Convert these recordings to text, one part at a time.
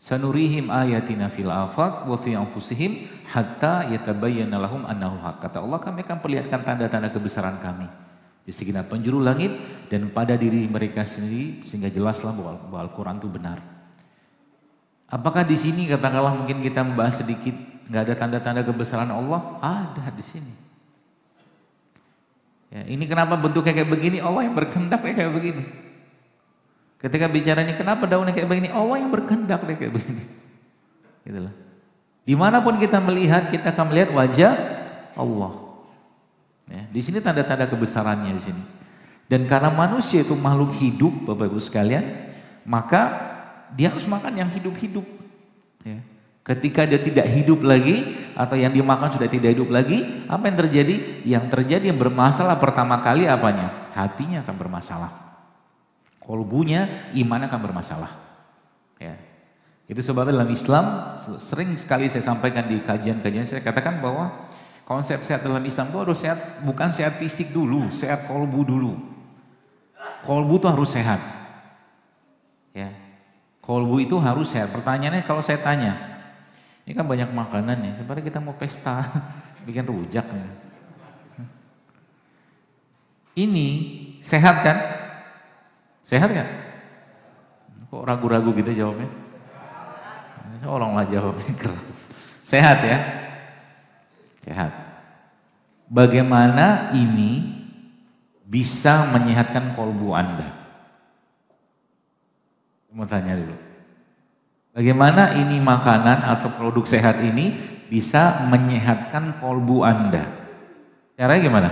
Sanurihim ayatina fil afaq wa fi anfusihim hatta yatabayyana lahum annahu haq. Kata Allah, kami akan perlihatkan tanda-tanda kebesaran kami di segenap penjuru langit dan pada diri mereka sendiri sehingga jelaslah bahwa Al-Qur'an itu benar. Apakah di sini katakanlah mungkin kita membahas sedikit nggak ada tanda-tanda kebesaran Allah ada di sini. Ya, ini kenapa bentuknya kayak begini? Allah yang berkendak kayak begini. Ketika bicaranya kenapa daunnya kayak begini? Allah yang berkendak kayak begini. Itulah. Dimanapun kita melihat, kita akan melihat wajah Allah. Ya, di sini tanda-tanda kebesarannya di sini. Dan karena manusia itu makhluk hidup, Bapak Ibu sekalian, maka dia harus makan yang hidup-hidup. Ya. Ketika dia tidak hidup lagi atau yang dimakan sudah tidak hidup lagi, apa yang terjadi? Yang terjadi yang bermasalah pertama kali apanya? Hatinya akan bermasalah. Kolbunya, iman akan bermasalah. Ya. Itu sebabnya dalam Islam sering sekali saya sampaikan di kajian-kajian saya katakan bahwa konsep sehat dalam Islam itu harus sehat bukan sehat fisik dulu, sehat kolbu dulu. Kolbu itu harus sehat. Ya. Kolbu itu harus sehat. Pertanyaannya kalau saya tanya, ini kan banyak makanan ya, sebenarnya kita mau pesta, bikin rujak. Ya. Ini sehat kan? Sehat kan? Kok ragu-ragu gitu jawabnya? Orang lah jawabnya keras. Sehat ya? Sehat. Bagaimana ini bisa menyehatkan kolbu Anda? Mau tanya dulu. Bagaimana ini makanan atau produk sehat ini bisa menyehatkan kolbu Anda? Caranya gimana?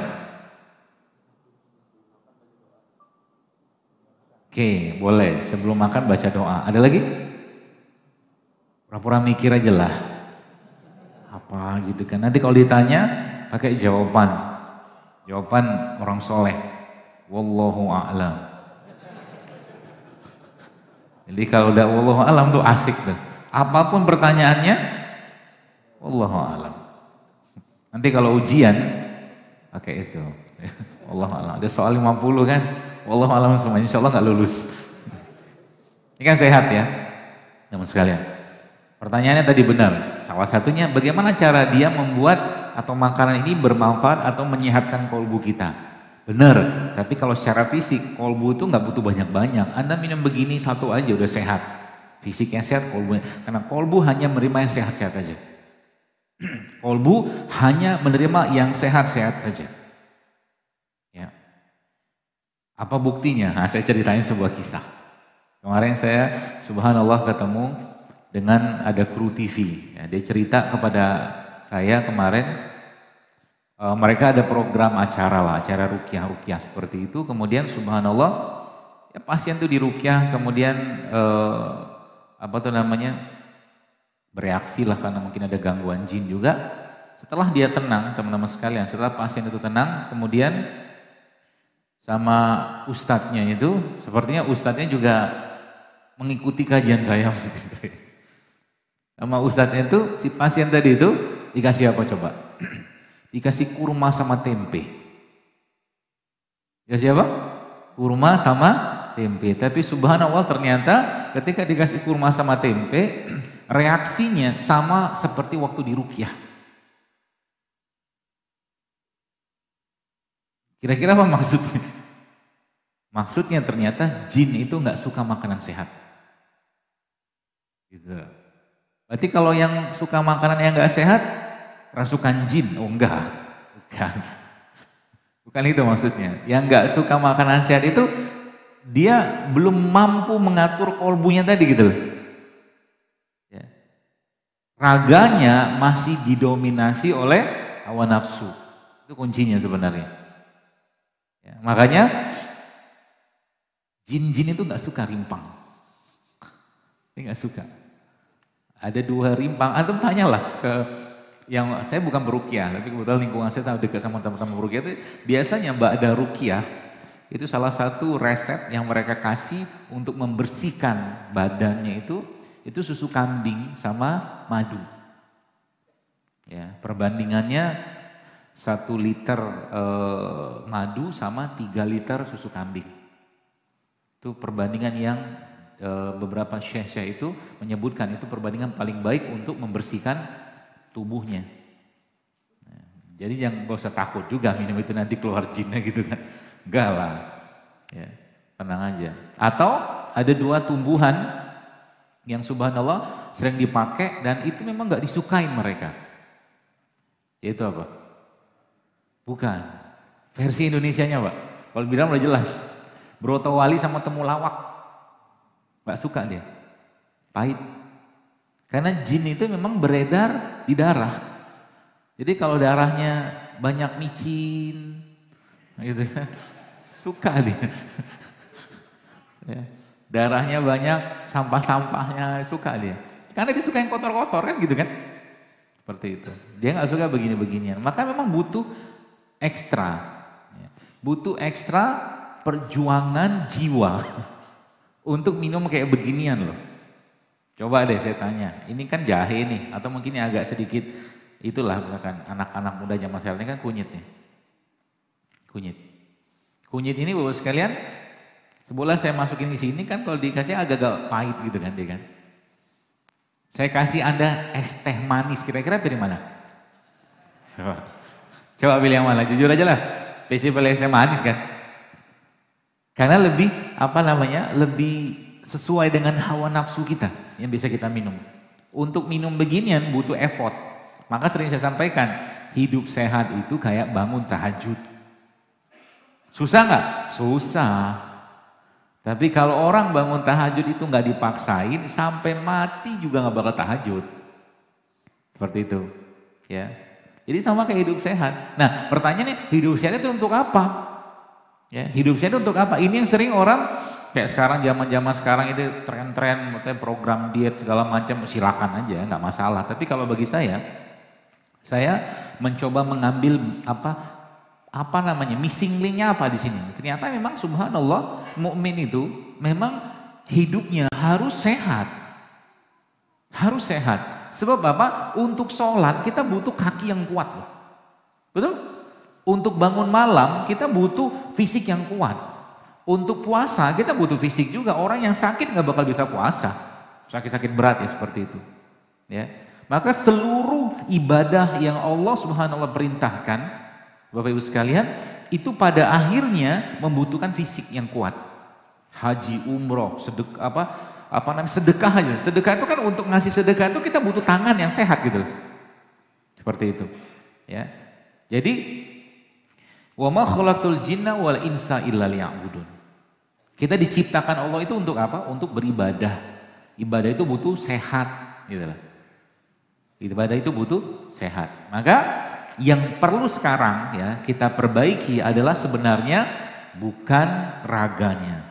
Oke, boleh. Sebelum makan baca doa. Ada lagi? Pura-pura mikir aja lah. Apa gitu kan. Nanti kalau ditanya, pakai jawaban. Jawaban orang soleh. Wallahu a'lam. Jadi kalau udah Allah alam tuh asik tuh. Apapun pertanyaannya, Allah alam. Nanti kalau ujian, pakai itu. Allah alam. Ada soal 50 kan, Allah alam semua. Insya Allah nggak lulus. Ini kan sehat ya, teman sekalian. Pertanyaannya tadi benar. Salah satunya, bagaimana cara dia membuat atau makanan ini bermanfaat atau menyehatkan kolbu kita? Bener, tapi kalau secara fisik kolbu itu nggak butuh banyak-banyak. Anda minum begini satu aja udah sehat. Fisiknya sehat, kolbu karena kolbu hanya menerima yang sehat-sehat aja. kolbu hanya menerima yang sehat-sehat saja. Ya. Apa buktinya? Nah, saya ceritain sebuah kisah. Kemarin saya subhanallah ketemu dengan ada kru TV. Ya, dia cerita kepada saya kemarin Eh, mereka ada program acara lah, acara rukiah-rukiah seperti itu. Kemudian subhanallah, ya pasien tuh dirukiah, kemudian uh, apa tuh namanya bereaksi lah karena mungkin ada gangguan jin juga. Setelah dia tenang, teman-teman sekalian, setelah pasien itu tenang, kemudian sama ustadznya itu, sepertinya ustadznya juga mengikuti kajian saya. Sama ustadznya itu, si pasien tadi itu dikasih apa coba? dikasih kurma sama tempe. Ya siapa? Kurma sama tempe. Tapi subhanallah ternyata ketika dikasih kurma sama tempe, reaksinya sama seperti waktu di rukyah. Kira-kira apa maksudnya? Maksudnya ternyata jin itu nggak suka makanan sehat. Gitu. Berarti kalau yang suka makanan yang nggak sehat, rasukan jin. Oh enggak, bukan. Bukan itu maksudnya. Yang enggak suka makanan sehat itu dia belum mampu mengatur kolbunya tadi gitu loh. Ya. Raganya masih didominasi oleh hawa nafsu. Itu kuncinya sebenarnya. Ya, makanya jin-jin itu nggak suka rimpang. ini nggak suka. Ada dua rimpang, antum tanyalah ke yang saya bukan berukiah, tapi kebetulan lingkungan saya sama dekat sama teman-teman berukiah itu biasanya Mbak ada rukiah itu salah satu resep yang mereka kasih untuk membersihkan badannya itu itu susu kambing sama madu. Ya, perbandingannya satu liter eh, madu sama tiga liter susu kambing. Itu perbandingan yang eh, beberapa syekh-syekh itu menyebutkan itu perbandingan paling baik untuk membersihkan tubuhnya. Nah, jadi yang gak usah takut juga minum itu nanti keluar jinnya gitu kan. Enggak lah. Ya, tenang aja. Atau ada dua tumbuhan yang subhanallah sering dipakai dan itu memang gak disukai mereka. Yaitu apa? Bukan. Versi Indonesianya Pak. Kalau bilang udah jelas. Broto wali sama temulawak. Gak suka dia. Pahit. Karena jin itu memang beredar di darah. Jadi kalau darahnya banyak micin, gitu kan, suka dia. Ya, darahnya banyak, sampah-sampahnya suka dia. Karena dia suka yang kotor-kotor kan gitu kan. Seperti itu. Dia nggak suka begini-beginian. Maka memang butuh ekstra. Ya, butuh ekstra perjuangan jiwa untuk minum kayak beginian loh. Coba deh saya tanya, ini kan jahe nih, atau mungkin yang agak sedikit itulah misalkan anak-anak muda zaman sekarang ini kan kunyit nih. Kunyit. Kunyit ini bapak sekalian, sebelah saya masukin di sini kan kalau dikasih agak-agak pahit gitu kan dia kan. Saya kasih anda es teh manis, kira-kira pilih mana? Coba. Coba pilih yang mana, jujur aja lah. Pasti pilih es teh manis kan. Karena lebih, apa namanya, lebih sesuai dengan hawa nafsu kita yang bisa kita minum. Untuk minum beginian butuh effort. Maka sering saya sampaikan, hidup sehat itu kayak bangun tahajud. Susah nggak? Susah. Tapi kalau orang bangun tahajud itu nggak dipaksain, sampai mati juga nggak bakal tahajud. Seperti itu. Ya. Jadi sama kayak hidup sehat. Nah pertanyaannya hidup sehat itu untuk apa? Ya, hidup sehat itu untuk apa? Ini yang sering orang kayak sekarang zaman zaman sekarang itu tren-tren maksudnya program diet segala macam silakan aja nggak masalah tapi kalau bagi saya saya mencoba mengambil apa apa namanya missing linknya apa di sini ternyata memang subhanallah mukmin itu memang hidupnya harus sehat harus sehat sebab apa untuk sholat kita butuh kaki yang kuat betul untuk bangun malam kita butuh fisik yang kuat untuk puasa kita butuh fisik juga. Orang yang sakit nggak bakal bisa puasa. Sakit-sakit berat ya seperti itu. Ya. Maka seluruh ibadah yang Allah Subhanahu wa perintahkan, Bapak Ibu sekalian, itu pada akhirnya membutuhkan fisik yang kuat. Haji, umroh, sedek apa apa namanya sedekah aja. Sedekah itu kan untuk ngasih sedekah itu kita butuh tangan yang sehat gitu. Seperti itu. Ya. Jadi wa ma khalaqtul jinna wal insa illa liya'budun. Kita diciptakan Allah itu untuk apa? Untuk beribadah. Ibadah itu butuh sehat, gitu lah. Ibadah itu butuh sehat. Maka yang perlu sekarang ya kita perbaiki adalah sebenarnya bukan raganya.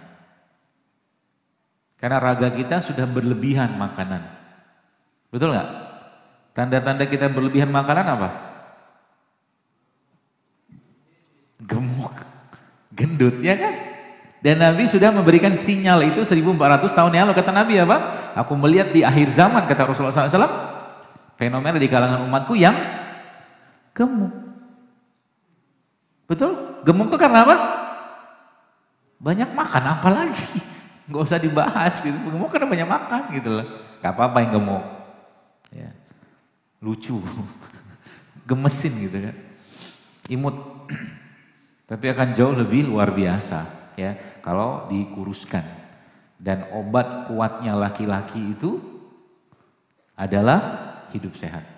Karena raga kita sudah berlebihan makanan. Betul nggak? Tanda-tanda kita berlebihan makanan apa? Gemuk, gendut ya kan? Dan Nabi sudah memberikan sinyal itu 1400 tahun yang lalu. Kata Nabi apa? Ya, Aku melihat di akhir zaman, kata Rasulullah SAW, fenomena di kalangan umatku yang gemuk. Betul? Gemuk itu karena apa? Banyak makan, apalagi? Gak usah dibahas, gitu. gemuk karena banyak makan gitu loh. Gak apa-apa yang gemuk. Ya. Lucu, gemesin gitu kan. Imut, tapi akan jauh lebih luar biasa ya kalau dikuruskan. Dan obat kuatnya laki-laki itu adalah hidup sehat.